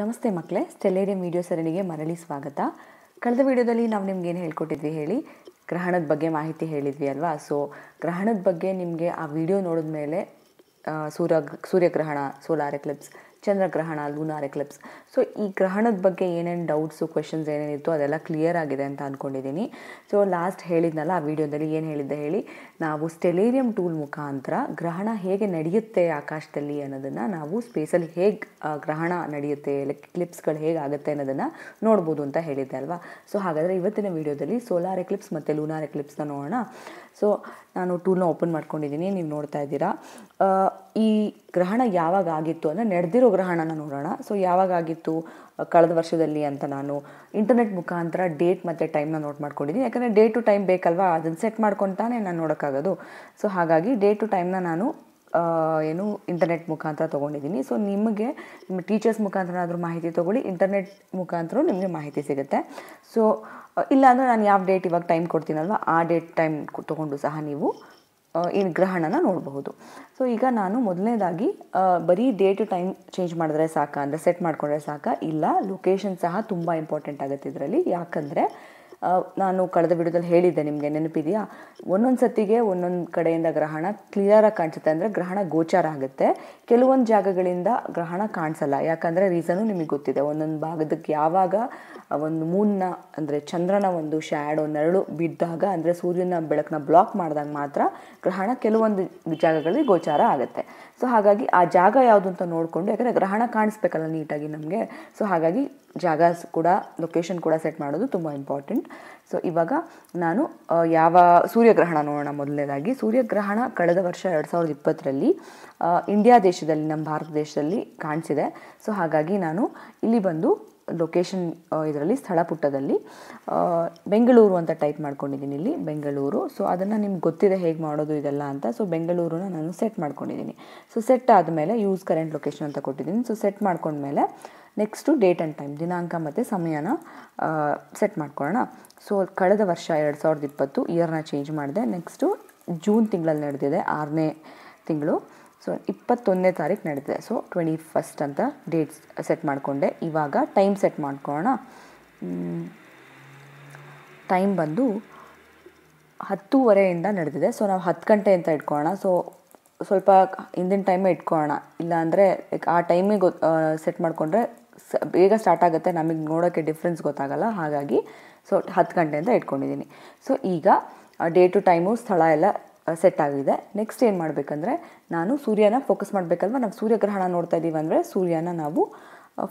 ನಮಸ್ತೆ ಮಕ್ಕಳೇ Stellarium video ಸರಣಿಗೆ ಮರಳಿ ಸ್ವಾಗತ ಕಳೆದ ವಿಡಿಯೋದಲ್ಲಿ ನಾವು ನಿಮ್ಗೆ ಏನು ಹೇಳ್ಕೊಟ್ಟಿದ್ವಿ ಹೇಳಿ ಗ್ರಹಣದ ಬಗ್ಗೆ ಮಾಹಿತಿ ಹೇಳಿದ್ವಿ ಅಲ್ವಾ ಸೊ ಗ್ರಹಣದ ಬಗ್ಗೆ ನಿಮಗೆ ಆ ವಿಡಿಯೋ ನೋಡಿದ ಮೇಲೆ ಸೂರ್ಯ ಸೂರ್ಯಗ್ರಹಣ ಸೋಲಾರ್ ಎಕ್ಲಿಪ್ಸ್ ಚಂದ್ರಗ್ರಹಣ ಲೂನಾರ್ ಎಕ್ಲಿಪ್ಸ್ ಸೊ ಈ ಗ್ರಹಣದ ಬಗ್ಗೆ ಏನೇನು ಡೌಟ್ಸು ಕ್ವೆಶನ್ಸ್ ಏನೇನಿತ್ತು ಅದೆಲ್ಲ ಕ್ಲಿಯರ್ ಆಗಿದೆ ಅಂತ ಅಂದ್ಕೊಂಡಿದ್ದೀನಿ ಸೊ ಲಾಸ್ಟ್ ಹೇಳಿದ್ನಲ್ಲ ಆ ವಿಡಿಯೋದಲ್ಲಿ ಏನು ಹೇಳಿದ್ದೆ ಹೇಳಿ ನಾವು ಸ್ಟೆಲೇರಿಯಂ ಟೂಲ್ ಮುಖಾಂತರ ಗ್ರಹಣ ಹೇಗೆ ನಡೆಯುತ್ತೆ ಆಕಾಶದಲ್ಲಿ ಅನ್ನೋದನ್ನು ನಾವು ಸ್ಪೇಸಲ್ಲಿ ಹೇಗೆ ಗ್ರಹಣ ನಡೆಯುತ್ತೆ ಎಕ್ಲಿಪ್ಸ್ಗಳು ಹೇಗೆ ಆಗುತ್ತೆ ಅನ್ನೋದನ್ನು ನೋಡ್ಬೋದು ಅಂತ ಹೇಳಿದ್ದೆ ಅಲ್ವಾ ಸೊ ಹಾಗಾದರೆ ಇವತ್ತಿನ ವಿಡಿಯೋದಲ್ಲಿ ಸೋಲಾರ್ ಎಕ್ಲಿಪ್ಸ್ ಮತ್ತು ಲೂನಾರ್ ಎಕ್ಲಿಪ್ಸ್ನ ನೋಡೋಣ ಸೊ ನಾನು ಟೂಲ್ನ ಓಪನ್ ಮಾಡ್ಕೊಂಡಿದ್ದೀನಿ ನೀವು ನೋಡ್ತಾ ಇದ್ದೀರಾ ಈ ಗ್ರಹಣ ಯಾವಾಗ ಆಗಿತ್ತು ಅಂದರೆ ನಡೆದಿರೋ ಗ್ರಹಣನ ನೋಡೋಣ ಸೊ ಯಾವಾಗ ಆಗಿತ್ತು ಕಳೆದ ವರ್ಷದಲ್ಲಿ ಅಂತ ನಾನು ಇಂಟರ್ನೆಟ್ ಮುಖಾಂತರ ಡೇಟ್ ಮತ್ತು ಟೈಮ್ನ ನೋಟ್ ಮಾಡ್ಕೊಂಡಿದ್ದೀನಿ ಯಾಕಂದರೆ ಡೇ ಟು ಟೈಮ್ ಬೇಕಲ್ವಾ ಅದನ್ನು ಸೆಟ್ ಮಾಡ್ಕೊತಾನೆ ನಾನು ನೋಡೋಕ್ಕಾಗೋದು ಸೊ ಹಾಗಾಗಿ ಡೇ ಟು ಟೈಮ್ನ ನಾನು ಏನು ಇಂಟರ್ನೆಟ್ ಮುಖಾಂತರ ತೊಗೊಂಡಿದ್ದೀನಿ ಸೊ ನಿಮಗೆ ನಿಮ್ಮ ಟೀಚರ್ಸ್ ಮುಖಾಂತರ ಆದರೂ ಮಾಹಿತಿ ತೊಗೊಳ್ಳಿ ಇಂಟರ್ನೆಟ್ ಮುಖಾಂತರ ನಿಮಗೆ ಮಾಹಿತಿ ಸಿಗುತ್ತೆ ಸೊ ಇಲ್ಲ ಅಂದರೆ ನಾನು ಯಾವ ಡೇಟ್ ಇವಾಗ ಟೈಮ್ ಕೊಡ್ತೀನಲ್ವ ಆ ಡೇಟ್ ಟೈಮ್ ತೊಗೊಂಡು ಸಹ ನೀವು ಈ ಗ್ರಹಣನ ನೋಡಬಹುದು ಸೊ ಈಗ ನಾನು ಮೊದಲನೇದಾಗಿ ಬರೀ ಡೇ ಟು ಟೈಮ್ ಚೇಂಜ್ ಮಾಡಿದ್ರೆ ಸಾಕ ಅಂದರೆ ಸೆಟ್ ಮಾಡಿಕೊಂಡ್ರೆ ಸಾಕ ಇಲ್ಲ ಲೊಕೇಶನ್ ಸಹ ತುಂಬ ಇಂಪಾರ್ಟೆಂಟ್ ಆಗುತ್ತೆ ಇದರಲ್ಲಿ ಯಾಕಂದರೆ ನಾನು ಕಳೆದ ವಿಡಿಯೋದಲ್ಲಿ ಹೇಳಿದ್ದೆ ನಿಮಗೆ ನೆನಪಿದೆಯಾ ಒಂದೊಂದು ಸತ್ತಿಗೆ ಒಂದೊಂದು ಕಡೆಯಿಂದ ಗ್ರಹಣ ಕ್ಲಿಯರಾಗಿ ಕಾಣಿಸುತ್ತೆ ಅಂದರೆ ಗ್ರಹಣ ಗೋಚಾರ ಆಗುತ್ತೆ ಕೆಲವೊಂದು ಜಾಗಗಳಿಂದ ಗ್ರಹಣ ಕಾಣಿಸಲ್ಲ ಯಾಕಂದರೆ ರೀಸನು ನಿಮಗೆ ಗೊತ್ತಿದೆ ಒಂದೊಂದು ಭಾಗದಕ್ಕೆ ಯಾವಾಗ ಒಂದು ಮೂನ್ನ ಅಂದರೆ ಚಂದ್ರನ ಒಂದು ಶ್ಯಾಡೋ ನೆರಳು ಬಿದ್ದಾಗ ಅಂದರೆ ಸೂರ್ಯನ ಬೆಳಕನ್ನ ಬ್ಲಾಕ್ ಮಾಡಿದಾಗ ಮಾತ್ರ ಗ್ರಹಣ ಕೆಲವೊಂದು ಜಾಗಗಳಲ್ಲಿ ಗೋಚಾರ ಆಗುತ್ತೆ ಸೊ ಹಾಗಾಗಿ ಆ ಜಾಗ ಯಾವುದು ಅಂತ ನೋಡಿಕೊಂಡು ಯಾಕಂದರೆ ಗ್ರಹಣ ಕಾಣಿಸ್ಬೇಕಲ್ಲ ನೀಟಾಗಿ ನಮಗೆ ಸೊ ಹಾಗಾಗಿ ಜಾಗ ಕೂಡ ಲೊಕೇಶನ್ ಕೂಡ ಸೆಟ್ ಮಾಡೋದು ತುಂಬ ಇಂಪಾರ್ಟೆಂಟ್ ಸೊ ಇವಾಗ ನಾನು ಯಾವ ಸೂರ್ಯಗ್ರಹಣ ನೋಡೋಣ ಮೊದಲನೇದಾಗಿ ಸೂರ್ಯಗ್ರಹಣ ಕಳೆದ ವರ್ಷ ಎರಡು ಸಾವಿರದ ಇಪ್ಪತ್ತರಲ್ಲಿ ಇಂಡಿಯಾ ದೇಶದಲ್ಲಿ ನಮ್ಮ ಭಾರತ ದೇಶದಲ್ಲಿ ಕಾಣಿಸಿದೆ ಸೊ ಹಾಗಾಗಿ ನಾನು ಇಲ್ಲಿ ಬಂದು ಲೊಕೇಶನ್ ಇದರಲ್ಲಿ ಸ್ಥಳ ಪುಟದಲ್ಲಿ ಬೆಂಗಳೂರು ಅಂತ ಟೈಪ್ ಮಾಡ್ಕೊಂಡಿದ್ದೀನಿ ಇಲ್ಲಿ ಬೆಂಗಳೂರು ಸೊ ಅದನ್ನು ನಿಮ್ಗೆ ಗೊತ್ತಿದೆ ಹೇಗೆ ಮಾಡೋದು ಇದೆಲ್ಲ ಅಂತ ಸೊ ಬೆಂಗಳೂರನ್ನ ನಾನು ಸೆಟ್ ಮಾಡ್ಕೊಂಡಿದ್ದೀನಿ ಸೊ ಸೆಟ್ ಆದಮೇಲೆ ಯೂಸ್ ಕರೆಂಟ್ ಲೊಕೇಶನ್ ಅಂತ ಕೊಟ್ಟಿದ್ದೀನಿ ಸೊ ಸೆಟ್ ಮಾಡ್ಕೊಂಡ್ಮೇಲೆ ನೆಕ್ಸ್ಟು ಡೇಟ್ ಆ್ಯಂಡ್ ಟೈಮ್ ದಿನಾಂಕ ಮತ್ತು ಸಮಯನ ಸೆಟ್ ಮಾಡ್ಕೊಳ್ಳೋಣ ಸೊ ಕಳೆದ ವರ್ಷ ಎರಡು ಸಾವಿರದ ಇಪ್ಪತ್ತು ಇಯರ್ನ ಚೇಂಜ್ ಮಾಡಿದೆ ನೆಕ್ಸ್ಟು ಜೂನ್ ತಿಂಗಳಲ್ಲಿ ನಡೆದಿದೆ ಆರನೇ ತಿಂಗಳು ಸೊ ಇಪ್ಪತ್ತೊಂದನೇ ತಾರೀಕು ನಡೆದಿದೆ ಸೊ ಟ್ವೆಂಟಿ ಫಸ್ಟ್ ಅಂತ ಡೇಟ್ಸ್ ಸೆಟ್ ಮಾಡಿಕೊಂಡೆ ಇವಾಗ ಟೈಮ್ ಸೆಟ್ ಮಾಡ್ಕೊಳ್ಳೋಣ ಟೈಮ್ ಬಂದು ಹತ್ತೂವರೆಯಿಂದ ನಡೆದಿದೆ ಸೊ ನಾವು ಹತ್ತು ಗಂಟೆ ಅಂತ ಇಟ್ಕೊಳ್ಳೋಣ ಸೊ ಸ್ವಲ್ಪ ಹಿಂದಿನ ಟೈಮೇ ಇಟ್ಕೊಳ್ಳೋಣ ಇಲ್ಲಾಂದರೆ ಲೈಕ್ ಆ ಟೈಮಿಗೆ ಗೊ ಸೆಟ್ ಮಾಡಿಕೊಂಡ್ರೆ ಸ ಬೇಗ ಸ್ಟಾರ್ಟ್ ಆಗುತ್ತೆ ನಮಗೆ ನೋಡೋಕ್ಕೆ ಡಿಫ್ರೆನ್ಸ್ ಗೊತ್ತಾಗಲ್ಲ ಹಾಗಾಗಿ ಸೊ ಹತ್ತು ಗಂಟೆ ಅಂತ ಇಟ್ಕೊಂಡಿದ್ದೀನಿ ಸೊ ಈಗ ಡೇ ಟು ಟೈಮು ಸ್ಥಳ ಎಲ್ಲ ಸೆಟ್ ಆಗಿದೆ ನೆಕ್ಸ್ಟ್ ಏನು ಮಾಡಬೇಕಂದ್ರೆ ನಾನು ಸೂರ್ಯನ ಫೋಕಸ್ ಮಾಡಬೇಕಲ್ವ ನಾವು ಸೂರ್ಯಗ್ರಹಣ ನೋಡ್ತಾ ಇದ್ದೀವಿ ಅಂದರೆ ಸೂರ್ಯನ ನಾವು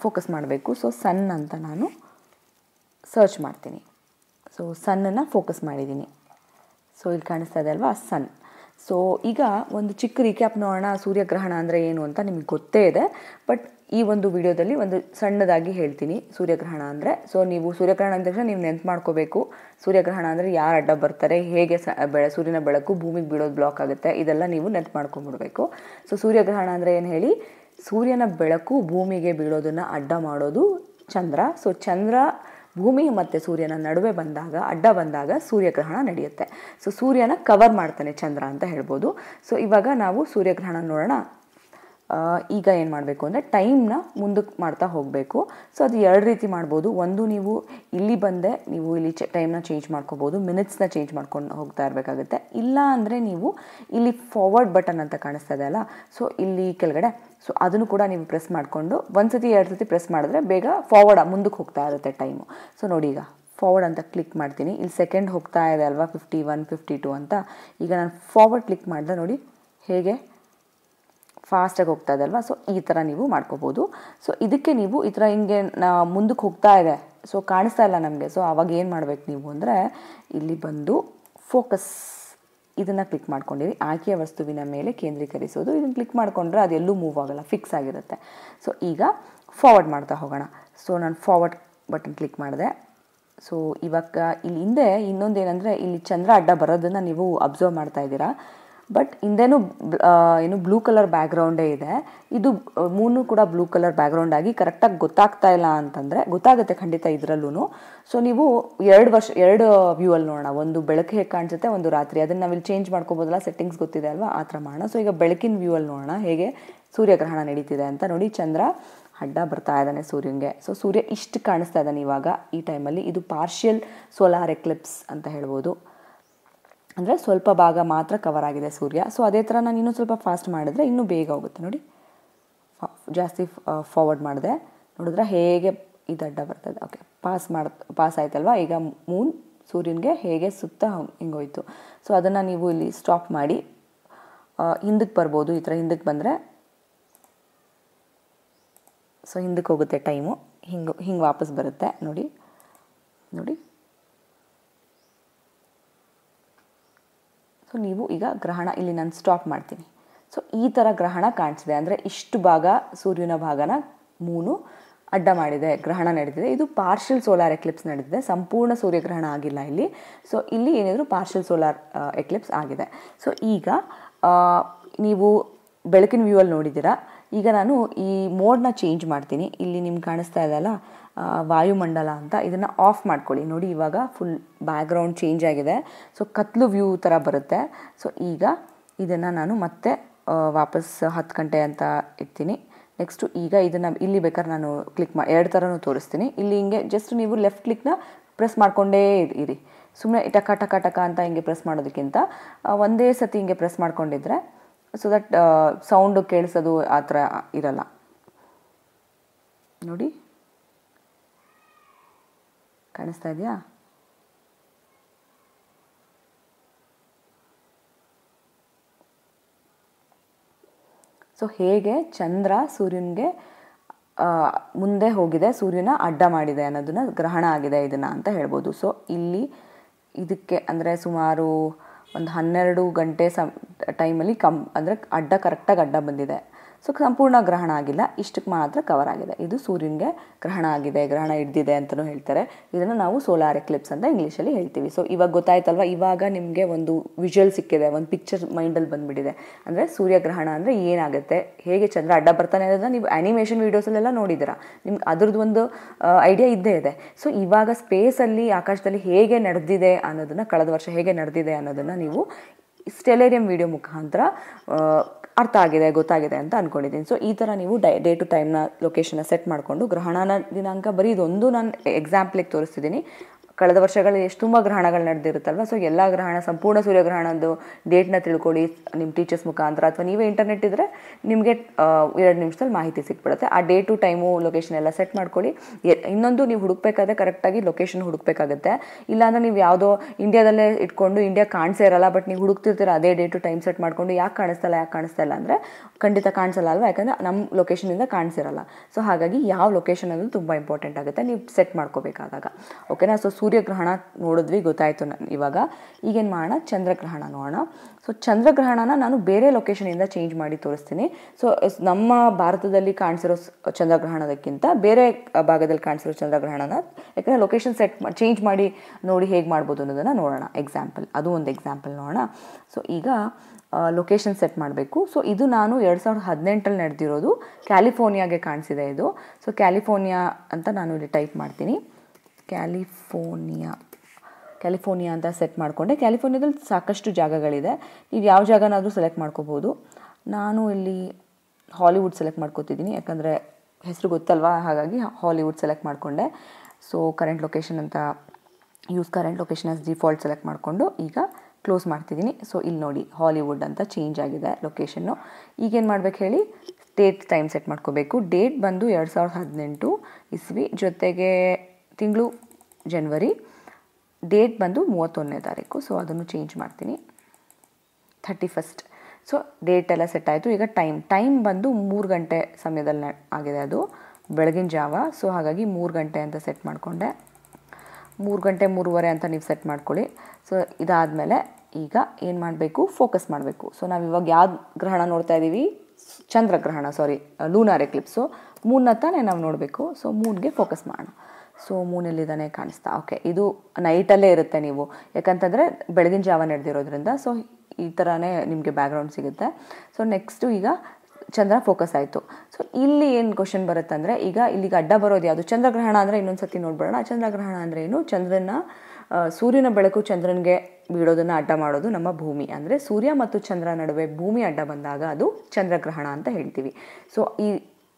ಫೋಕಸ್ ಮಾಡಬೇಕು ಸೊ ಸನ್ ಅಂತ ನಾನು ಸರ್ಚ್ ಮಾಡ್ತೀನಿ ಸೊ ಸನ್ನನ್ನು ಫೋಕಸ್ ಮಾಡಿದ್ದೀನಿ ಸೊ ಇಲ್ಲಿ ಕಾಣಿಸ್ತಾ ಇದೆ ಅಲ್ವಾ ಸನ್ ಸೊ ಈಗ ಒಂದು ಚಿಕ್ಕ ರೀಕ್ಯಾಪ್ ನೋಡೋಣ ಸೂರ್ಯಗ್ರಹಣ ಅಂದರೆ ಏನು ಅಂತ ನಿಮಗೆ ಗೊತ್ತೇ ಇದೆ ಬಟ್ ಈ ಒಂದು ವಿಡಿಯೋದಲ್ಲಿ ಒಂದು ಸಣ್ಣದಾಗಿ ಹೇಳ್ತೀನಿ ಸೂರ್ಯಗ್ರಹಣ ಅಂದರೆ ಸೊ ನೀವು ಸೂರ್ಯಗ್ರಹಣ ಅಂದ ತಕ್ಷಣ ನೀವು ನೆನ್ಪು ಮಾಡ್ಕೋಬೇಕು ಸೂರ್ಯಗ್ರಹಣ ಅಂದರೆ ಯಾರು ಅಡ್ಡ ಬರ್ತಾರೆ ಹೇಗೆ ಸ ಬೆಳೆ ಸೂರ್ಯನ ಬೆಳಕು ಭೂಮಿಗೆ ಬೀಳೋದು ಬ್ಲಾಕ್ ಆಗುತ್ತೆ ಇದೆಲ್ಲ ನೀವು ನೆನ್ಪು ಮಾಡ್ಕೊಂಬಿಡ್ಬೇಕು ಸೊ ಸೂರ್ಯಗ್ರಹಣ ಅಂದರೆ ಏನು ಹೇಳಿ ಸೂರ್ಯನ ಬೆಳಕು ಭೂಮಿಗೆ ಬೀಳೋದನ್ನು ಅಡ್ಡ ಮಾಡೋದು ಚಂದ್ರ ಸೊ ಚಂದ್ರ ಭೂಮಿ ಮತ್ತು ಸೂರ್ಯನ ನಡುವೆ ಬಂದಾಗ ಅಡ್ಡ ಬಂದಾಗ ಸೂರ್ಯಗ್ರಹಣ ನಡೆಯುತ್ತೆ ಸೊ ಸೂರ್ಯನ ಕವರ್ ಮಾಡ್ತಾನೆ ಚಂದ್ರ ಅಂತ ಹೇಳ್ಬೋದು ಸೊ ಇವಾಗ ನಾವು ಸೂರ್ಯಗ್ರಹಣ ನೋಡೋಣ ಈಗ ಏನು ಮಾಡಬೇಕು ಅಂದರೆ ಟೈಮ್ನ ಮುಂದಕ್ಕೆ ಮಾಡ್ತಾ ಹೋಗಬೇಕು ಸೊ ಅದು ಎರಡು ರೀತಿ ಮಾಡ್ಬೋದು ಒಂದು ನೀವು ಇಲ್ಲಿ ಬಂದೆ ನೀವು ಇಲ್ಲಿ ಚ ಟೈಮ್ನ ಚೇಂಜ್ ಮಾಡ್ಕೋಬೋದು ಮಿನಿಟ್ಸ್ನ ಚೇಂಜ್ ಮಾಡ್ಕೊಂಡು ಹೋಗ್ತಾ ಇರಬೇಕಾಗುತ್ತೆ ಇಲ್ಲ ಅಂದರೆ ನೀವು ಇಲ್ಲಿ ಫಾರ್ವರ್ಡ್ ಬಟನ್ ಅಂತ ಕಾಣಿಸ್ತಾ ಇದೆ ಅಲ್ಲ ಸೊ ಇಲ್ಲಿ ಕೆಳಗಡೆ ಸೊ ಅದನ್ನು ಕೂಡ ನೀವು ಪ್ರೆಸ್ ಮಾಡಿಕೊಂಡು ಒಂದು ಸತಿ ಎರಡು ಸತಿ ಪ್ರೆಸ್ ಮಾಡಿದ್ರೆ ಬೇಗ ಫಾರ್ವರ್ಡ್ ಮುಂದಕ್ಕೆ ಹೋಗ್ತಾ ಇರುತ್ತೆ ಟೈಮು ಸೊ ನೋಡಿ ಈಗ ಫಾರ್ವರ್ಡ್ ಅಂತ ಕ್ಲಿಕ್ ಮಾಡ್ತೀನಿ ಇಲ್ಲಿ ಸೆಕೆಂಡ್ ಹೋಗ್ತಾ ಇದೆ ಅಲ್ವಾ ಫಿಫ್ಟಿ ಒನ್ ಫಿಫ್ಟಿ ಟು ಅಂತ ಈಗ ನಾನು ಫಾರ್ವರ್ಡ್ ಕ್ಲಿಕ್ ಮಾಡಿದೆ ನೋಡಿ ಹೇಗೆ ಫಾಸ್ಟಾಗಿ ಹೋಗ್ತಾ ಇದೆ ಸೊ ಈ ಥರ ನೀವು ಮಾಡ್ಕೋಬೋದು ಸೊ ಇದಕ್ಕೆ ನೀವು ಈ ಥರ ಹಿಂಗೆ ಮುಂದಕ್ಕೆ ಹೋಗ್ತಾ ಇದೆ ಸೊ ಕಾಣಿಸ್ತಾ ಇಲ್ಲ ನಮಗೆ ಸೊ ಆವಾಗ ಏನು ಮಾಡಬೇಕು ನೀವು ಅಂದರೆ ಇಲ್ಲಿ ಬಂದು ಫೋಕಸ್ ಇದನ್ನು ಕ್ಲಿಕ್ ಮಾಡ್ಕೊಂಡಿರಿ ಆಯ್ಕೆಯ ವಸ್ತುವಿನ ಮೇಲೆ ಕೇಂದ್ರೀಕರಿಸೋದು ಇದನ್ನು ಕ್ಲಿಕ್ ಮಾಡಿಕೊಂಡ್ರೆ ಅದೆಲ್ಲೂ ಮೂವ್ ಆಗೋಲ್ಲ ಫಿಕ್ಸ್ ಆಗಿರುತ್ತೆ ಸೊ ಈಗ ಫಾರ್ವರ್ಡ್ ಮಾಡ್ತಾ ಹೋಗೋಣ ಸೊ ನಾನು ಫಾರ್ವರ್ಡ್ ಬಟನ್ ಕ್ಲಿಕ್ ಮಾಡಿದೆ ಸೊ ಇವಾಗ ಇಲ್ಲಿ ಹಿಂದೆ ಇನ್ನೊಂದೇನೆಂದರೆ ಇಲ್ಲಿ ಚಂದ್ರ ಅಡ್ಡ ಬರೋದನ್ನು ನೀವು ಅಬ್ಸರ್ವ್ ಮಾಡ್ತಾ ಇದ್ದೀರಾ ಬಟ್ ಹಿಂದೆನೂ ಏನು ಬ್ಲೂ ಕಲರ್ ಬ್ಯಾಕ್ಗ್ರೌಂಡೇ ಇದೆ ಇದು ಮೂನು ಕೂಡ ಬ್ಲೂ ಕಲರ್ ಬ್ಯಾಕ್ಗ್ರೌಂಡ್ ಆಗಿ ಕರೆಕ್ಟಾಗಿ ಗೊತ್ತಾಗ್ತಾ ಇಲ್ಲ ಅಂತಂದರೆ ಗೊತ್ತಾಗುತ್ತೆ ಖಂಡಿತ ಇದರಲ್ಲೂ ಸೊ ನೀವು ಎರಡು ವರ್ಷ ಎರಡು ವ್ಯೂ ಅಲ್ಲಿ ನೋಡೋಣ ಒಂದು ಬೆಳಕು ಹೇಗೆ ಕಾಣಿಸುತ್ತೆ ಒಂದು ರಾತ್ರಿ ಅದನ್ನು ನಾವಿಲ್ಲಿ ಚೇಂಜ್ ಮಾಡ್ಕೋಬೋದಲ್ಲ ಸೆಟ್ಟಿಂಗ್ಸ್ ಗೊತ್ತಿದೆ ಅಲ್ವಾ ಆ ಥರ ಮಾಡೋಣ ಸೊ ಈಗ ಬೆಳಕಿನ ವ್ಯೂ ಅಲ್ಲಿ ನೋಡೋಣ ಹೇಗೆ ಸೂರ್ಯಗ್ರಹಣ ನಡೀತಿದೆ ಅಂತ ನೋಡಿ ಚಂದ್ರ ಅಡ್ಡ ಬರ್ತಾ ಇದ್ದಾನೆ ಸೂರ್ಯನಿಗೆ ಸೊ ಸೂರ್ಯ ಇಷ್ಟು ಕಾಣಿಸ್ತಾ ಇದ್ದಾನೆ ಇವಾಗ ಈ ಟೈಮಲ್ಲಿ ಇದು ಪಾರ್ಷಿಯಲ್ ಸೋಲಾರ್ ಎಕ್ಲಿಪ್ಸ್ ಅಂತ ಹೇಳ್ಬೋದು ಅಂದರೆ ಸ್ವಲ್ಪ ಭಾಗ ಮಾತ್ರ ಕವರ್ ಆಗಿದೆ ಸೂರ್ಯ ಸೊ ಅದೇ ಥರ ನಾನು ಇನ್ನೂ ಸ್ವಲ್ಪ ಫಾಸ್ಟ್ ಮಾಡಿದ್ರೆ ಇನ್ನೂ ಬೇಗ ಹೋಗುತ್ತೆ ನೋಡಿ ಜಾಸ್ತಿ ಫಾರ್ವರ್ಡ್ ಮಾಡಿದೆ ನೋಡಿದ್ರೆ ಹೇಗೆ ಈ ದಡ್ಡ ಬರ್ತದೆ ಓಕೆ ಪಾಸ್ ಮಾಡ್ ಪಾಸ್ ಆಯ್ತಲ್ವಾ ಈಗ ಮೂನ್ ಸೂರ್ಯನಿಗೆ ಹೇಗೆ ಸುತ್ತ ಹಿಂಗೋಯ್ತು ಸೊ ಅದನ್ನು ನೀವು ಇಲ್ಲಿ ಸ್ಟಾಪ್ ಮಾಡಿ ಹಿಂದಕ್ಕೆ ಬರ್ಬೋದು ಈ ಥರ ಹಿಂದಕ್ಕೆ ಬಂದರೆ ಸೊ ಹಿಂದಕ್ಕೆ ಹೋಗುತ್ತೆ ಟೈಮು ಹಿಂಗೆ ಹಿಂಗೆ ವಾಪಸ್ ಬರುತ್ತೆ ನೋಡಿ ನೋಡಿ ಸೊ ನೀವು ಈಗ ಗ್ರಹಣ ಇಲ್ಲಿ ನಾನು ಸ್ಟಾಪ್ ಮಾಡ್ತೀನಿ ಸೊ ಈ ಥರ ಗ್ರಹಣ ಕಾಣಿಸಿದೆ ಅಂದರೆ ಇಷ್ಟು ಭಾಗ ಸೂರ್ಯನ ಭಾಗನ ಮೂನು ಅಡ್ಡ ಮಾಡಿದೆ ಗ್ರಹಣ ನಡೆದಿದೆ ಇದು ಪಾರ್ಷಿಯಲ್ ಸೋಲಾರ್ ಎಕ್ಲಿಪ್ಸ್ ನಡೆದಿದೆ ಸಂಪೂರ್ಣ ಸೂರ್ಯಗ್ರಹಣ ಆಗಿಲ್ಲ ಇಲ್ಲಿ ಸೊ ಇಲ್ಲಿ ಏನಿದ್ರು ಪಾರ್ಷಿಯಲ್ ಸೋಲಾರ್ ಎಕ್ಲಿಪ್ಸ್ ಆಗಿದೆ ಸೊ ಈಗ ನೀವು ಬೆಳಕಿನ ವ್ಯೂ ಅಲ್ಲಿ ನೋಡಿದ್ದೀರಾ ಈಗ ನಾನು ಈ ಮೋಡ್ನ ಚೇಂಜ್ ಮಾಡ್ತೀನಿ ಇಲ್ಲಿ ನಿಮ್ಗೆ ಕಾಣಿಸ್ತಾ ಇದೆಯಲ್ಲ ವಾಯುಮಂಡಲ ಅಂತ ಇದನ್ನು ಆಫ್ ಮಾಡ್ಕೊಳ್ಳಿ ನೋಡಿ ಇವಾಗ ಫುಲ್ ಬ್ಯಾಕ್ಗ್ರೌಂಡ್ ಚೇಂಜ್ ಆಗಿದೆ ಸೊ ಕತ್ಲು ವ್ಯೂ ಥರ ಬರುತ್ತೆ ಸೊ ಈಗ ಇದನ್ನು ನಾನು ಮತ್ತೆ ವಾಪಸ್ ಹತ್ತು ಗಂಟೆ ಅಂತ ಇರ್ತೀನಿ ನೆಕ್ಸ್ಟು ಈಗ ಇದನ್ನು ಇಲ್ಲಿ ಬೇಕಾದ್ರೆ ನಾನು ಕ್ಲಿಕ್ ಮಾ ಎರಡು ಥರನೂ ತೋರಿಸ್ತೀನಿ ಇಲ್ಲಿ ಹಿಂಗೆ ಜಸ್ಟ್ ನೀವು ಲೆಫ್ಟ್ ಕ್ಲಿಕ್ನ ಪ್ರೆಸ್ ಮಾಡಿಕೊಂಡೇ ಇರಿ ಸುಮ್ಮನೆ ಟಕ ಟಕ ಟಕ ಅಂತ ಹಿಂಗೆ ಪ್ರೆಸ್ ಮಾಡೋದಕ್ಕಿಂತ ಒಂದೇ ಸತಿ ಹಿಂಗೆ ಪ್ರೆಸ್ ಮಾಡ್ಕೊಂಡಿದ್ರೆ ಸೊ ದಟ್ ಸೌಂಡು ಕೇಳಿಸೋದು ಆ ಥರ ಇರಲ್ಲ ನೋಡಿ ಕಾಣಿಸ್ತಾ ಇದೆಯಾ ಸೊ ಹೇಗೆ ಚಂದ್ರ ಸೂರ್ಯನಿಗೆ ಮುಂದೆ ಹೋಗಿದೆ ಸೂರ್ಯನ ಅಡ್ಡ ಮಾಡಿದೆ ಅನ್ನೋದನ್ನ ಗ್ರಹಣ ಆಗಿದೆ ಇದನ್ನ ಅಂತ ಹೇಳ್ಬೋದು ಸೊ ಇಲ್ಲಿ ಇದಕ್ಕೆ ಅಂದರೆ ಸುಮಾರು ಒಂದು ಹನ್ನೆರಡು ಗಂಟೆ ಸಮ್ ಟೈಮಲ್ಲಿ ಕಮ್ ಅಂದರೆ ಅಡ್ಡ ಕರೆಕ್ಟಾಗಿ ಅಡ್ಡ ಬಂದಿದೆ ಸೊ ಸಂಪೂರ್ಣ ಗ್ರಹಣ ಆಗಿಲ್ಲ ಇಷ್ಟಕ್ಕೆ ಮಾತ್ರ ಕವರ್ ಆಗಿದೆ ಇದು ಸೂರ್ಯನಿಗೆ ಗ್ರಹಣ ಆಗಿದೆ ಗ್ರಹಣ ಹಿಡ್ದಿದೆ ಅಂತಲೂ ಹೇಳ್ತಾರೆ ಇದನ್ನು ನಾವು ಸೋಲಾರ್ ಎಕ್ಲಿಪ್ಸ್ ಅಂತ ಇಂಗ್ಲೀಷಲ್ಲಿ ಹೇಳ್ತೀವಿ ಸೊ ಇವಾಗ ಗೊತ್ತಾಯ್ತಲ್ವ ಇವಾಗ ನಿಮಗೆ ಒಂದು ವಿಜುವಲ್ ಸಿಕ್ಕಿದೆ ಒಂದು ಪಿಕ್ಚರ್ ಮೈಂಡಲ್ಲಿ ಬಂದುಬಿಟ್ಟಿದೆ ಅಂದರೆ ಗ್ರಹಣ ಅಂದರೆ ಏನಾಗುತ್ತೆ ಹೇಗೆ ಚಂದ್ರ ಅಡ್ಡ ಬರ್ತಾನೆ ಅನ್ನೋದನ್ನ ನೀವು ಆ್ಯನಿಮೇಷನ್ ವೀಡಿಯೋಸಲ್ಲೆಲ್ಲ ನೋಡಿದ್ದೀರ ನಿಮ್ಗೆ ಅದ್ರದ್ದು ಒಂದು ಐಡಿಯಾ ಇದ್ದೇ ಇದೆ ಸೊ ಇವಾಗ ಸ್ಪೇಸಲ್ಲಿ ಆಕಾಶದಲ್ಲಿ ಹೇಗೆ ನಡೆದಿದೆ ಅನ್ನೋದನ್ನು ಕಳೆದ ವರ್ಷ ಹೇಗೆ ನಡೆದಿದೆ ಅನ್ನೋದನ್ನು ನೀವು ಸ್ಟೆಲೇರಿಯಂ ವಿಡಿಯೋ ಮುಖಾಂತರ ಅರ್ಥ ಆಗಿದೆ ಗೊತ್ತಾಗಿದೆ ಅಂತ ಅಂದ್ಕೊಂಡಿದ್ದೀನಿ ಸೊ ಈ ಥರ ನೀವು ಡೈ ಡೇ ಟು ಟೈಮ್ನ ಲೊಕೇಶನ್ನ ಸೆಟ್ ಮಾಡಿಕೊಂಡು ಗ್ರಹಣನ ದಿನಾಂಕ ಬರೀ ಇದೊಂದು ನಾನು ಎಕ್ಸಾಂಪ್ಲಿಗೆ ತೋರಿಸ್ತಿದ್ದೀನಿ ಕಳೆದ ವರ್ಷಗಳಲ್ಲಿ ಎಷ್ಟು ತುಂಬ ಗ್ರಹಣಗಳು ನಡೆದಿರುತ್ತಲ್ವ ಸೊ ಎಲ್ಲ ಗ್ರಹಣ ಸಂಪೂರ್ಣ ಸೂರ್ಯಗ್ರಹಣದ್ದು ಡೇಟ್ನ ತಿಳ್ಕೊಳ್ಳಿ ನಿಮ್ಮ ಟೀಚರ್ಸ್ ಮುಖಾಂತರ ಅಥವಾ ನೀವೇ ಇಂಟರ್ನೆಟ್ ಇದ್ದರೆ ನಿಮಗೆ ಎರಡು ನಿಮಿಷದಲ್ಲಿ ಮಾಹಿತಿ ಸಿಕ್ಬಿಡುತ್ತೆ ಆ ಡೇ ಟು ಟೈಮು ಲೊಕೇಶನ್ ಎಲ್ಲ ಸೆಟ್ ಮಾಡ್ಕೊಳ್ಳಿ ಇನ್ನೊಂದು ನೀವು ಹುಡುಕ್ಬೇಕಾದ್ರೆ ಕರೆಕ್ಟಾಗಿ ಲೊಕೇಶನ್ ಹುಡುಕ್ಬೇಕಾಗುತ್ತೆ ಇಲ್ಲಾಂದರೆ ನೀವು ಯಾವುದೋ ಇಂಡಿಯಾದಲ್ಲೇ ಇಟ್ಕೊಂಡು ಇಂಡಿಯಾ ಕಾಣಿಸೇ ಇರಲ್ಲ ಬಟ್ ನೀವು ಹುಡುಕ್ತಿರ್ತೀರ ಅದೇ ಡೇ ಟು ಟೈಮ್ ಸೆಟ್ ಮಾಡಿಕೊಂಡು ಯಾಕೆ ಕಾಣಿಸ್ತಲ್ಲ ಯಾಕೆ ಕಾಣಿಸ್ತಾ ಇಲ್ಲ ಅಂದರೆ ಖಂಡಿತ ಕಾಣಿಸಲ್ಲ ಅಲ್ವಾ ಯಾಕಂದರೆ ನಮ್ಮ ಲೊಕೇಶನಿಂದ ಕಾಣಿಸಿರಲ್ಲ ಸೊ ಹಾಗಾಗಿ ಯಾವ ಲೊಕೇಶನ್ ಅನ್ನೋದು ತುಂಬ ಇಂಪಾರ್ಟೆಂಟ್ ಆಗುತ್ತೆ ನೀವು ಸೆಟ್ ಮಾಡ್ಕೋಬೇಕಾದಾಗ ಓಕೆನಾ ಸೊ ಸೂರ್ಯಗ್ರಹಣ ನೋಡಿದ್ವಿ ಗೊತ್ತಾಯಿತು ನಾನು ಇವಾಗ ಈಗೇನು ಮಾಡೋಣ ಚಂದ್ರಗ್ರಹಣ ನೋಡೋಣ ಸೊ ಚಂದ್ರಗ್ರಹಣನ ನಾನು ಬೇರೆ ಲೊಕೇಶನಿಂದ ಚೇಂಜ್ ಮಾಡಿ ತೋರಿಸ್ತೀನಿ ಸೊ ನಮ್ಮ ಭಾರತದಲ್ಲಿ ಕಾಣಿಸಿರೋ ಚಂದ್ರಗ್ರಹಣದಕ್ಕಿಂತ ಬೇರೆ ಭಾಗದಲ್ಲಿ ಕಾಣಿಸಿರೋ ಚಂದ್ರಗ್ರಹಣನ ಯಾಕಂದರೆ ಲೊಕೇಶನ್ ಸೆಟ್ ಚೇಂಜ್ ಮಾಡಿ ನೋಡಿ ಹೇಗೆ ಮಾಡ್ಬೋದು ಅನ್ನೋದನ್ನು ನೋಡೋಣ ಎಕ್ಸಾಂಪಲ್ ಅದು ಒಂದು ಎಕ್ಸಾಂಪಲ್ ನೋಡೋಣ ಸೊ ಈಗ ಲೊಕೇಶನ್ ಸೆಟ್ ಮಾಡಬೇಕು ಸೊ ಇದು ನಾನು ಎರಡು ಸಾವಿರದ ಹದಿನೆಂಟರಲ್ಲಿ ನಡೆದಿರೋದು ಕ್ಯಾಲಿಫೋರ್ನಿಯಾಗೆ ಕಾಣಿಸಿದೆ ಇದು ಸೊ ಕ್ಯಾಲಿಫೋರ್ನಿಯಾ ಅಂತ ನಾನು ಇಲ್ಲಿ ಟೈಪ್ ಮಾಡ್ತೀನಿ ಕ್ಯಾಲಿಫೋರ್ನಿಯಾ ಕ್ಯಾಲಿಫೋರ್ನಿಯಾ ಅಂತ ಸೆಟ್ ಮಾಡಿಕೊಂಡೆ ಕ್ಯಾಲಿಫೋರ್ನಿಯಾದಲ್ಲಿ ಸಾಕಷ್ಟು ಜಾಗಗಳಿದೆ ನೀವು ಯಾವ ಜಾಗನಾದರೂ ಸೆಲೆಕ್ಟ್ ಮಾಡ್ಕೋಬೋದು ನಾನು ಇಲ್ಲಿ ಹಾಲಿವುಡ್ ಸೆಲೆಕ್ಟ್ ಮಾಡ್ಕೋತಿದ್ದೀನಿ ಯಾಕಂದರೆ ಹೆಸರು ಗೊತ್ತಲ್ವಾ ಹಾಗಾಗಿ ಹಾಲಿವುಡ್ ಸೆಲೆಕ್ಟ್ ಮಾಡಿಕೊಂಡೆ ಸೊ ಕರೆಂಟ್ ಲೊಕೇಶನ್ ಅಂತ use current location as default select ಮಾಡಿಕೊಂಡು ಈಗ ಕ್ಲೋಸ್ ಮಾಡ್ತಿದ್ದೀನಿ ಸೊ ಇಲ್ಲಿ ನೋಡಿ ಹಾಲಿವುಡ್ ಅಂತ ಚೇಂಜ್ ಆಗಿದೆ ಲೊಕೇಶನ್ನು ಈಗೇನು ಮಾಡ್ಬೇಕು ಹೇಳಿ ಡೇಟ್ ಟೈಮ್ ಸೆಟ್ ಮಾಡ್ಕೋಬೇಕು ಡೇಟ್ ಬಂದು ಎರಡು ಸಾವಿರದ ಹದಿನೆಂಟು ಇಸ್ವಿ ಜೊತೆಗೆ ತಿಂಗಳು ಜನ್ವರಿ ಡೇಟ್ ಬಂದು ಮೂವತ್ತೊಂದನೇ ತಾರೀಕು ಸೊ ಅದನ್ನು ಚೇಂಜ್ ಮಾಡ್ತೀನಿ ಥರ್ಟಿ ಫಸ್ಟ್ ಸೊ ಡೇಟ್ ಎಲ್ಲ ಸೆಟ್ ಆಯಿತು ಈಗ ಟೈಮ್ ಟೈಮ್ ಬಂದು ಮೂರು ಗಂಟೆ ಸಮಯದಲ್ಲಿ ಆಗಿದೆ ಅದು ಬೆಳಗಿನ ಜಾವ ಸೊ ಹಾಗಾಗಿ ಮೂರು ಗಂಟೆ ಅಂತ ಸೆಟ್ ಮಾಡಿಕೊಂಡೆ ಮೂರು ಗಂಟೆ ಮೂರುವರೆ ಅಂತ ನೀವು ಸೆಟ್ ಮಾಡ್ಕೊಳ್ಳಿ ಸೊ ಇದಾದಮೇಲೆ ಈಗ ಏನು ಮಾಡಬೇಕು ಫೋಕಸ್ ಮಾಡಬೇಕು ಸೊ ನಾವು ಇವಾಗ ಯಾವ ಗ್ರಹಣ ನೋಡ್ತಾ ಇದ್ದೀವಿ ಚಂದ್ರಗ್ರಹಣ ಸಾರಿ ಲೂನಾರ್ ಎಕ್ಲಿಪ್ಸು ಮೂನ್ನ ತಾನೇ ನಾವು ನೋಡಬೇಕು ಸೊ ಮೂನ್ಗೆ ಫೋಕಸ್ ಮಾಡೋಣ ಸೊ ಮೂನಲ್ಲಿದ್ದಾನೆ ಕಾಣಿಸ್ತಾ ಓಕೆ ಇದು ನೈಟಲ್ಲೇ ಇರುತ್ತೆ ನೀವು ಯಾಕಂತಂದರೆ ಬೆಳಗಿನ ಜಾವ ನಡೆದಿರೋದ್ರಿಂದ ಸೊ ಈ ಥರನೇ ನಿಮಗೆ ಬ್ಯಾಕ್ಗ್ರೌಂಡ್ ಸಿಗುತ್ತೆ ಸೊ ನೆಕ್ಸ್ಟು ಈಗ ಚಂದ್ರ ಫೋಕಸ್ ಆಯಿತು ಸೊ ಇಲ್ಲಿ ಏನು ಕ್ವಶನ್ ಬರುತ್ತೆ ಅಂದರೆ ಈಗ ಇಲ್ಲಿಗೆ ಅಡ್ಡ ಬರೋದು ಯಾವುದು ಚಂದ್ರಗ್ರಹಣ ಅಂದರೆ ಇನ್ನೊಂದು ಸತಿ ನೋಡ್ಬಿಡೋಣ ಚಂದ್ರಗ್ರಹಣ ಅಂದರೆ ಏನು ಚಂದ್ರನ ಸೂರ್ಯನ ಬೆಳಕು ಚಂದ್ರನಿಗೆ ಬೀಳೋದನ್ನು ಅಡ್ಡ ಮಾಡೋದು ನಮ್ಮ ಭೂಮಿ ಅಂದರೆ ಸೂರ್ಯ ಮತ್ತು ಚಂದ್ರ ನಡುವೆ ಭೂಮಿ ಅಡ್ಡ ಬಂದಾಗ ಅದು ಚಂದ್ರಗ್ರಹಣ ಅಂತ ಹೇಳ್ತೀವಿ ಸೊ ಈ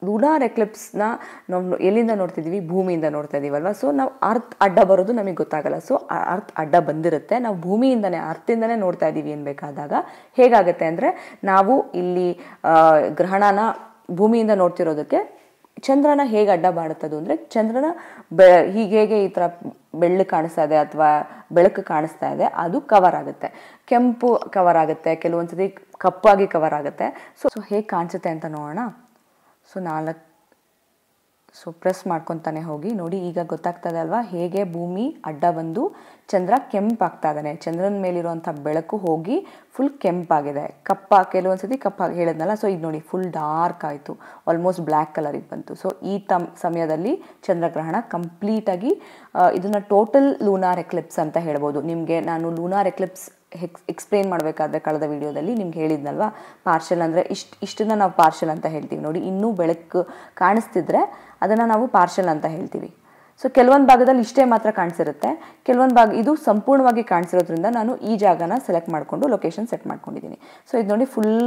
ಲೂನಾರ್ ಎಕ್ಲಿಪ್ಸ್ನ ನಾವು ಎಲ್ಲಿಂದ ನೋಡ್ತಿದ್ದೀವಿ ಭೂಮಿಯಿಂದ ನೋಡ್ತಾ ಇದ್ದೀವಲ್ವ ಸೊ ನಾವು ಅರ್ತ್ ಅಡ್ಡ ಬರೋದು ನಮಗೆ ಗೊತ್ತಾಗಲ್ಲ ಸೊ ಅರ್ತ್ ಅಡ್ಡ ಬಂದಿರುತ್ತೆ ನಾವು ಭೂಮಿಯಿಂದನೇ ಅರ್ಥಿಂದನೇ ನೋಡ್ತಾ ಇದ್ದೀವಿ ಅನ್ಬೇಕಾದಾಗ ಹೇಗಾಗುತ್ತೆ ಅಂದರೆ ನಾವು ಇಲ್ಲಿ ಗ್ರಹಣನ ಭೂಮಿಯಿಂದ ನೋಡ್ತಿರೋದಕ್ಕೆ ಚಂದ್ರನ ಹೇಗೆ ಅಡ್ಡ ಮಾಡುತ್ತದು ಅಂದರೆ ಚಂದ್ರನ ಬೆ ಹೀಗೆ ಹೇಗೆ ಈ ಥರ ಬೆಳ್ಳು ಕಾಣಿಸ್ತಾ ಇದೆ ಅಥವಾ ಬೆಳಕು ಕಾಣಿಸ್ತಾ ಇದೆ ಅದು ಕವರ್ ಆಗುತ್ತೆ ಕೆಂಪು ಕವರ್ ಆಗುತ್ತೆ ಕೆಲವೊಂದ್ಸತಿ ಕಪ್ಪಾಗಿ ಕವರ್ ಆಗುತ್ತೆ ಸೊ ಸೊ ಹೇಗೆ ಕಾಣಿಸುತ್ತೆ ಅಂತ ನೋಡೋಣ ಸೊ ನಾಲ್ಕು ಸೊ ಪ್ರೆಸ್ ಮಾಡ್ಕೊತಾನೆ ಹೋಗಿ ನೋಡಿ ಈಗ ಗೊತ್ತಾಗ್ತದೆ ಅಲ್ವಾ ಹೇಗೆ ಭೂಮಿ ಅಡ್ಡ ಬಂದು ಚಂದ್ರ ಕೆಂಪಾಗ್ತಾ ಇದ್ದಾನೆ ಚಂದ್ರನ ಮೇಲಿರುವಂಥ ಬೆಳಕು ಹೋಗಿ ಫುಲ್ ಕೆಂಪಾಗಿದೆ ಕಪ್ಪ ಕೆಲವೊಂದು ಸತಿ ಕಪ್ಪಾಗಿ ಹೇಳಿದ್ನಲ್ಲ ಸೊ ಇದು ನೋಡಿ ಫುಲ್ ಡಾರ್ಕ್ ಆಯಿತು ಆಲ್ಮೋಸ್ಟ್ ಬ್ಲ್ಯಾಕ್ ಕಲರಿಗೆ ಬಂತು ಸೊ ಈ ತಮ್ ಸಮಯದಲ್ಲಿ ಚಂದ್ರಗ್ರಹಣ ಕಂಪ್ಲೀಟಾಗಿ ಇದನ್ನು ಟೋಟಲ್ ಲೂನಾರ್ ಎಕ್ಲಿಪ್ಸ್ ಅಂತ ಹೇಳ್ಬೋದು ನಿಮಗೆ ನಾನು ಲೂನಾರ್ ಎಕ್ಲಿಪ್ಸ್ ಹೆಕ್ಸ್ ಎಕ್ಸ್ಪ್ಲೇನ್ ಮಾಡಬೇಕಾದ್ರೆ ಕಳೆದ ವಿಡಿಯೋದಲ್ಲಿ ನಿಮ್ಗೆ ಹೇಳಿದ್ನಲ್ವ ಪಾರ್ಶಲ್ ಅಂದರೆ ಇಷ್ಟು ಇಷ್ಟನ್ನು ನಾವು ಪಾರ್ಷಲ್ ಅಂತ ಹೇಳ್ತೀವಿ ನೋಡಿ ಇನ್ನೂ ಬೆಳಕು ಕಾಣಿಸ್ತಿದ್ರೆ ಅದನ್ನು ನಾವು ಪಾರ್ಷಲ್ ಅಂತ ಹೇಳ್ತೀವಿ ಸೊ ಕೆಲವೊಂದು ಭಾಗದಲ್ಲಿ ಇಷ್ಟೇ ಮಾತ್ರ ಕಾಣಿಸಿರುತ್ತೆ ಕೆಲವೊಂದು ಭಾಗ ಇದು ಸಂಪೂರ್ಣವಾಗಿ ಕಾಣಿಸಿರೋದ್ರಿಂದ ನಾನು ಈ ಜಾಗನ ಸೆಲೆಕ್ಟ್ ಮಾಡಿಕೊಂಡು ಲೊಕೇಶನ್ ಸೆಟ್ ಮಾಡ್ಕೊಂಡಿದ್ದೀನಿ ಸೊ ಇದು ನೋಡಿ ಫುಲ್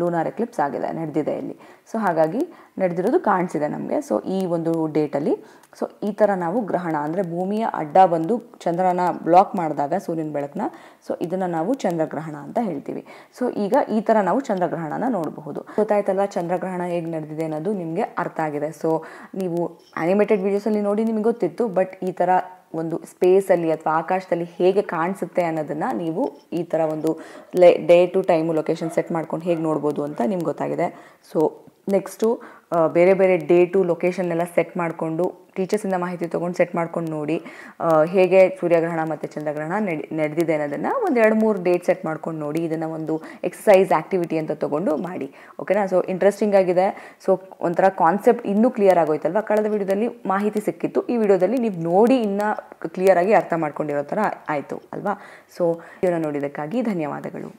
ಲೂನಾರ್ ಎಕ್ಲಿಪ್ಸ್ ಆಗಿದೆ ನಡೆದಿದೆ ಇಲ್ಲಿ ಸೊ ಹಾಗಾಗಿ ನಡೆದಿರೋದು ಕಾಣಿಸಿದೆ ನಮಗೆ ಸೊ ಈ ಒಂದು ಡೇಟಲ್ಲಿ ಸೊ ಈ ಥರ ನಾವು ಗ್ರಹಣ ಅಂದರೆ ಭೂಮಿಯ ಅಡ್ಡ ಬಂದು ಚಂದ್ರನ ಬ್ಲಾಕ್ ಮಾಡಿದಾಗ ಸೂರ್ಯನ ಬೆಳಕನ್ನ ಸೊ ಇದನ್ನು ನಾವು ಚಂದ್ರಗ್ರಹಣ ಅಂತ ಹೇಳ್ತೀವಿ ಸೊ ಈಗ ಈ ಥರ ನಾವು ಚಂದ್ರಗ್ರಹಣನ ನೋಡಬಹುದು ಗೊತ್ತಾಯ್ತಲ್ಲ ಚಂದ್ರಗ್ರಹಣ ಹೇಗೆ ನಡೆದಿದೆ ಅನ್ನೋದು ನಿಮಗೆ ಅರ್ಥ ಆಗಿದೆ ಸೊ ನೀವು ಆ್ಯನಿಮೇಟೆಡ್ ವಿಡಿಯೋಸಲ್ಲಿ ನೋಡಿ ನಿಮಗೆ ಗೊತ್ತಿತ್ತು ಬಟ್ ಈ ಥರ ಒಂದು ಸ್ಪೇಸಲ್ಲಿ ಅಥವಾ ಆಕಾಶದಲ್ಲಿ ಹೇಗೆ ಕಾಣಿಸುತ್ತೆ ಅನ್ನೋದನ್ನು ನೀವು ಈ ಥರ ಒಂದು ಲೇ date time location set ಮಾಡ್ಕೊಂಡು ಹೇಗೆ ನೋಡ್ಬೋದು ಅಂತ ನಿಮ್ಗೆ ಗೊತ್ತಾಗಿದೆ ಸೊ ನೆಕ್ಸ್ಟು ಬೇರೆ ಬೇರೆ ಡೇಟು ಲೊಕೇಶನ್ನೆಲ್ಲ ಸೆಟ್ ಮಾಡಿಕೊಂಡು ಟೀಚರ್ಸಿಂದ ಮಾಹಿತಿ ತೊಗೊಂಡು ಸೆಟ್ ಮಾಡ್ಕೊಂಡು ನೋಡಿ ಹೇಗೆ ಸೂರ್ಯಗ್ರಹಣ ಮತ್ತು ಚಂದ್ರಗ್ರಹಣ ನಡೆ ನಡೆದಿದೆ ಅನ್ನೋದನ್ನು ಒಂದು ಎರಡು ಮೂರು ಡೇಟ್ ಸೆಟ್ ಮಾಡ್ಕೊಂಡು ನೋಡಿ ಇದನ್ನು ಒಂದು ಎಕ್ಸಸೈಸ್ ಆ್ಯಕ್ಟಿವಿಟಿ ಅಂತ ತೊಗೊಂಡು ಮಾಡಿ ಓಕೆನಾ ಸೊ ಇಂಟ್ರೆಸ್ಟಿಂಗ್ ಆಗಿದೆ ಸೊ ಒಂಥರ ಕಾನ್ಸೆಪ್ಟ್ ಇನ್ನೂ ಕ್ಲಿಯರ್ ಆಗೋಯ್ತಲ್ವ ಕಳೆದ ವಿಡಿಯೋದಲ್ಲಿ ಮಾಹಿತಿ ಸಿಕ್ಕಿತ್ತು ಈ ವಿಡಿಯೋದಲ್ಲಿ ನೀವು ನೋಡಿ ಇನ್ನೂ ಕ್ಲಿಯರಾಗಿ ಅರ್ಥ ಮಾಡ್ಕೊಂಡಿರೋ ಥರ ಆಯಿತು ಅಲ್ವಾ ಸೊ ಇದನ್ನು ನೋಡಿದ್ದಕ್ಕಾಗಿ ಧನ್ಯವಾದಗಳು